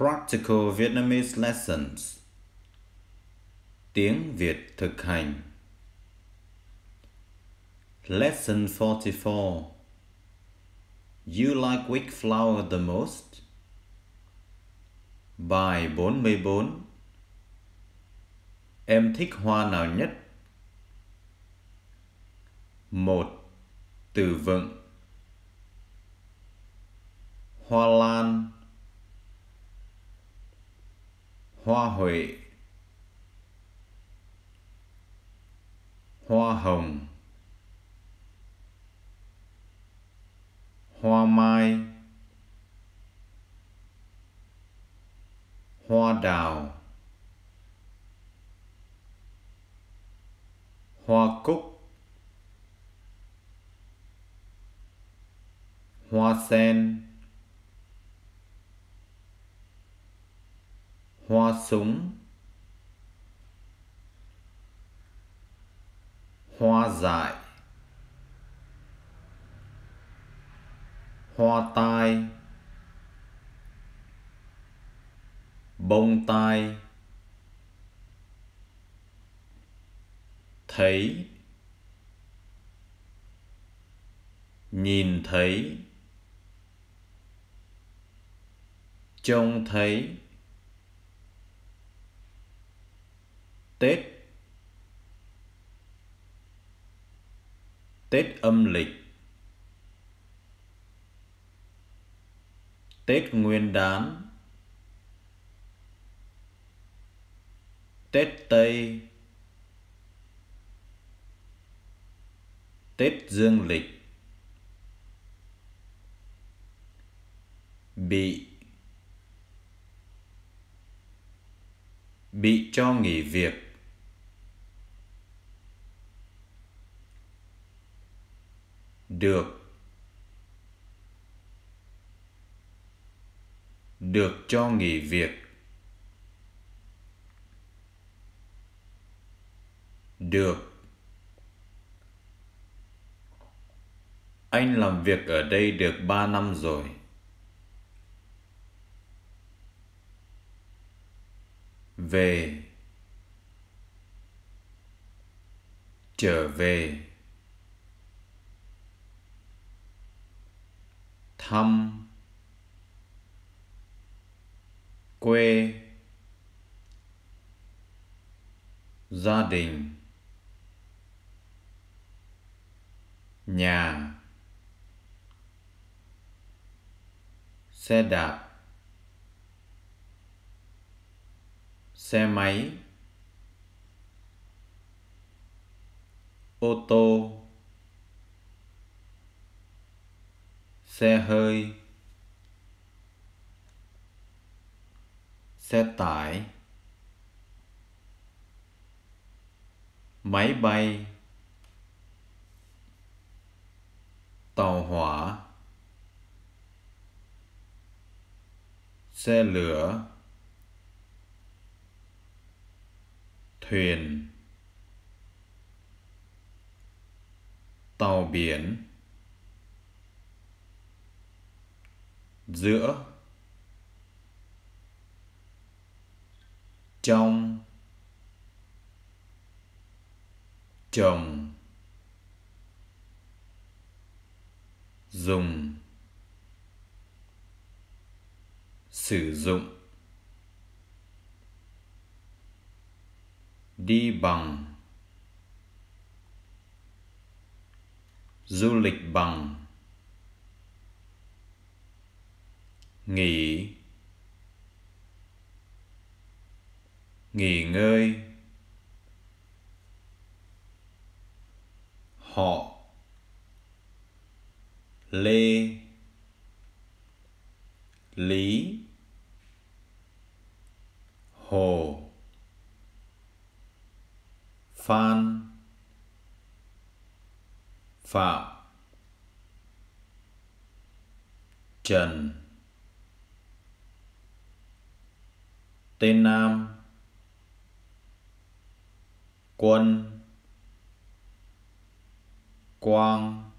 Practical Vietnamese Lessons Tiếng Việt thực hành Lesson 44 You like which flower the most? Bài 44 Em thích hoa nào nhất? Một. Từ vựng Hoa lan hoa huệ hoa hồng hoa mai hoa đào hoa cúc hoa sen hoa súng hoa dại hoa tai bông tai thấy nhìn thấy trông thấy Tết Tết âm lịch Tết Nguyên đán Tết Tây Tết Dương lịch Bị Bị cho nghỉ việc được được cho nghỉ việc được anh làm việc ở đây được ba năm rồi về trở về thăm quê gia đình nhà xe đạp xe máy ô tô xe hơi xe tải máy bay tàu hỏa xe lửa thuyền tàu biển giữa trong chồng, dùng sử dụng đi bằng du lịch bằng nghỉ nghỉ ngơi họ lê lý hồ phan phạm trần tên Nam à, Quân Quang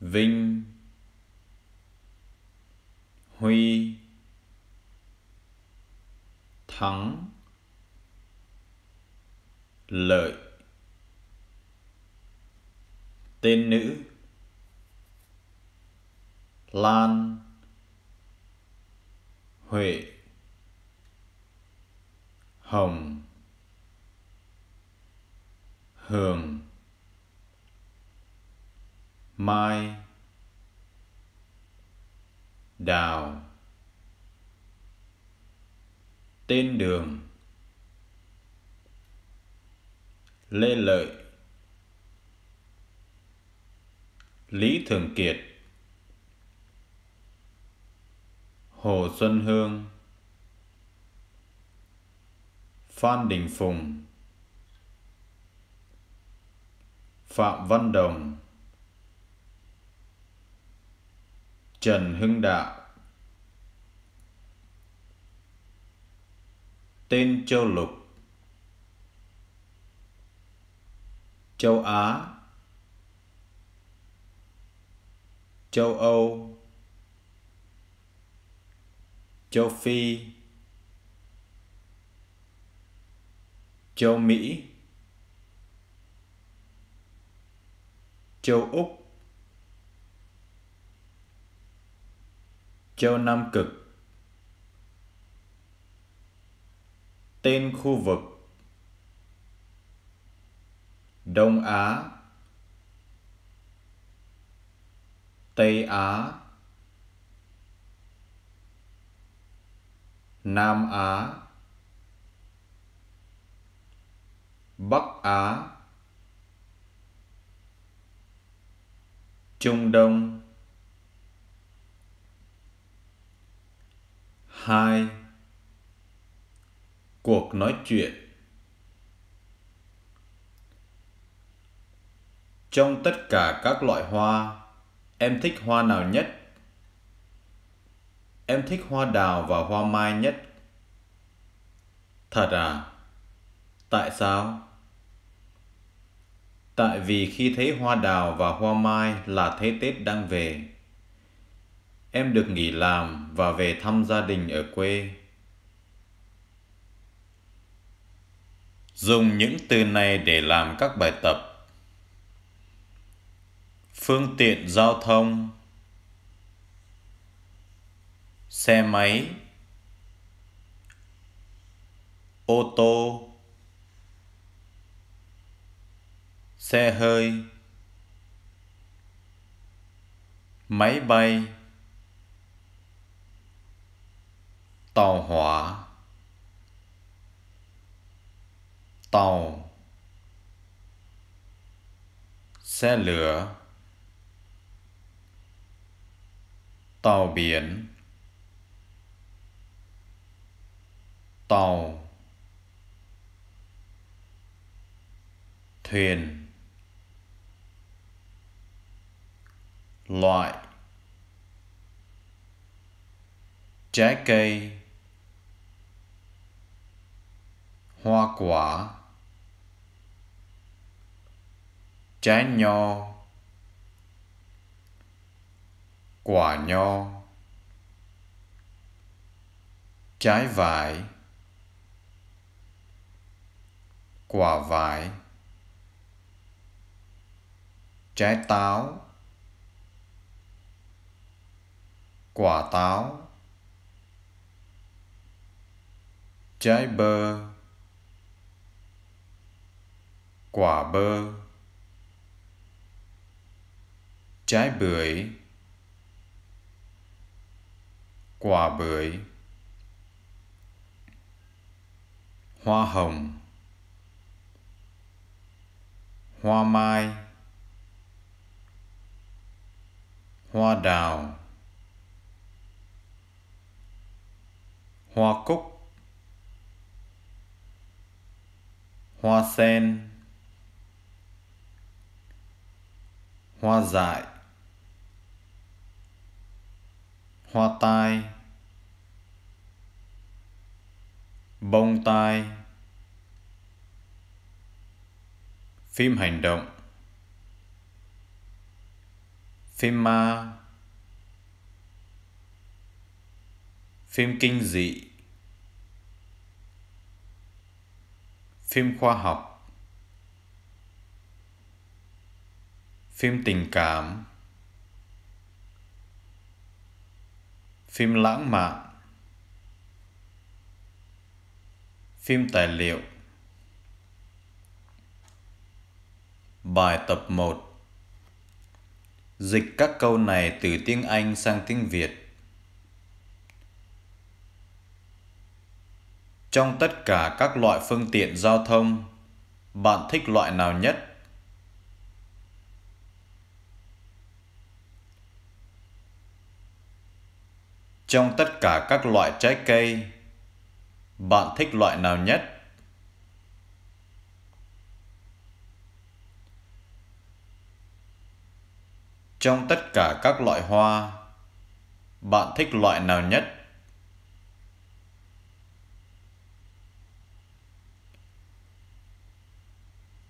Vinh Huy Thắng Lợi Tên nữ Lan Huệ Hồng Hường Mai Đào Tên đường Lê Lợi Lý Thường Kiệt Hồ Xuân Hương Phan Đình Phùng Phạm Văn Đồng Trần Hưng Đạo Tên Châu Lục Châu Á Châu Âu châu Phi, châu Mỹ, châu Úc, châu Nam Cực, tên khu vực Đông Á, Tây Á, Nam Á Bắc Á Trung Đông hai Cuộc nói chuyện Trong tất cả các loại hoa, em thích hoa nào nhất? Em thích hoa đào và hoa mai nhất. Thật à? Tại sao? Tại vì khi thấy hoa đào và hoa mai là thế Tết đang về. Em được nghỉ làm và về thăm gia đình ở quê. Dùng những từ này để làm các bài tập. Phương tiện giao thông xe máy ô tô xe hơi máy bay tàu hỏa tàu xe lửa tàu biển tàu thuyền loại trái cây hoa quả trái nho quả nho trái vải quả vải trái táo quả táo trái bơ quả bơ trái bưởi quả bưởi hoa hồng hoa mai hoa đào hoa cúc hoa sen hoa dại hoa tai bông tai phim hành động phim ma phim kinh dị phim khoa học phim tình cảm phim lãng mạn phim tài liệu Bài tập 1 Dịch các câu này từ tiếng Anh sang tiếng Việt. Trong tất cả các loại phương tiện giao thông, bạn thích loại nào nhất? Trong tất cả các loại trái cây, bạn thích loại nào nhất? Trong tất cả các loại hoa, bạn thích loại nào nhất?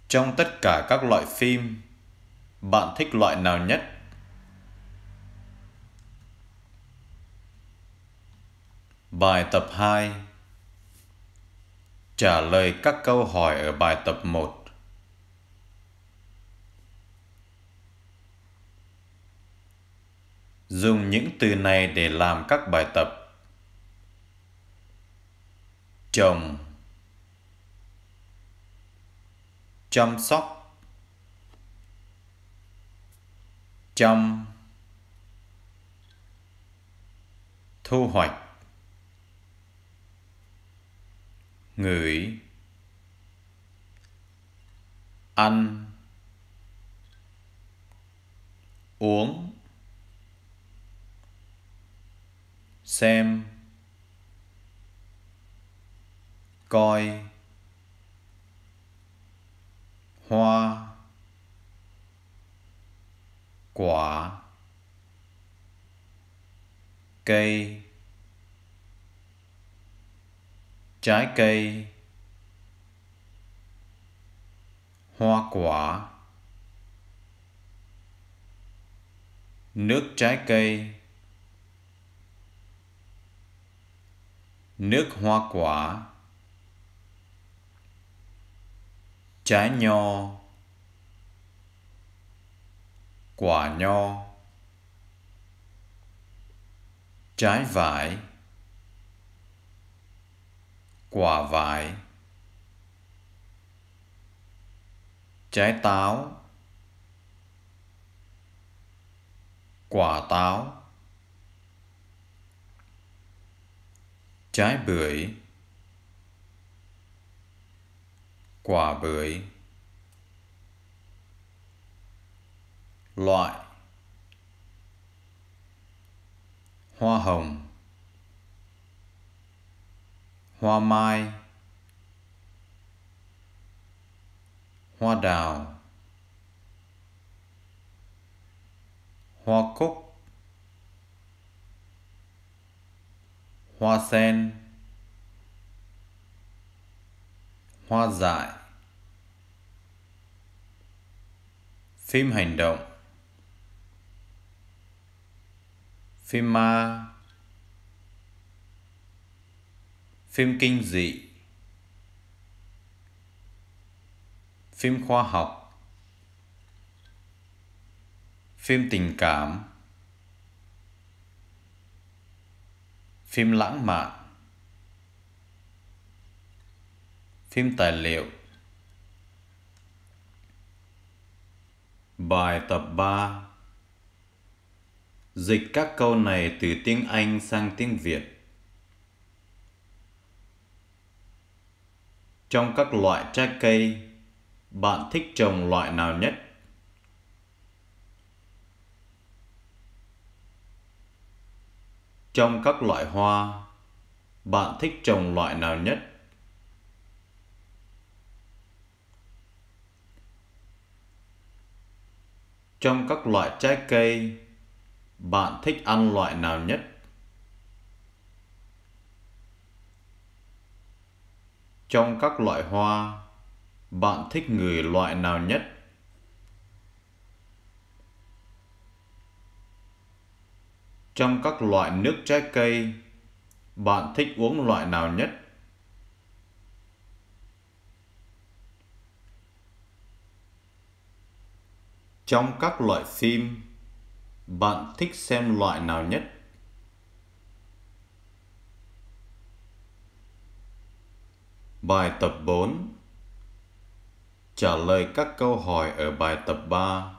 Trong tất cả các loại phim, bạn thích loại nào nhất? Bài tập 2 Trả lời các câu hỏi ở bài tập 1 Dùng những từ này để làm các bài tập. Trồng Chăm sóc Chăm Thu hoạch Ngửi Ăn Uống xem coi hoa quả cây trái cây hoa quả nước trái cây nước hoa quả trái nho quả nho trái vải quả vải trái táo quả táo trái bưởi quả bưởi loại hoa hồng hoa mai hoa đào hoa cúc hoa sen hoa dại phim hành động phim ma phim kinh dị phim khoa học phim tình cảm phim lãng mạn phim tài liệu bài tập 3 dịch các câu này từ tiếng Anh sang tiếng Việt trong các loại trái cây bạn thích trồng loại nào nhất Trong các loại hoa, bạn thích trồng loại nào nhất? Trong các loại trái cây, bạn thích ăn loại nào nhất? Trong các loại hoa, bạn thích người loại nào nhất? Trong các loại nước trái cây, bạn thích uống loại nào nhất? Trong các loại phim, bạn thích xem loại nào nhất? Bài tập 4 Trả lời các câu hỏi ở bài tập 3